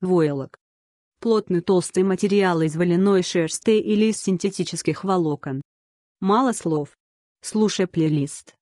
войлок. Плотный толстый материал из валеной шерсти или из синтетических волокон. Мало слов. Слушай плейлист.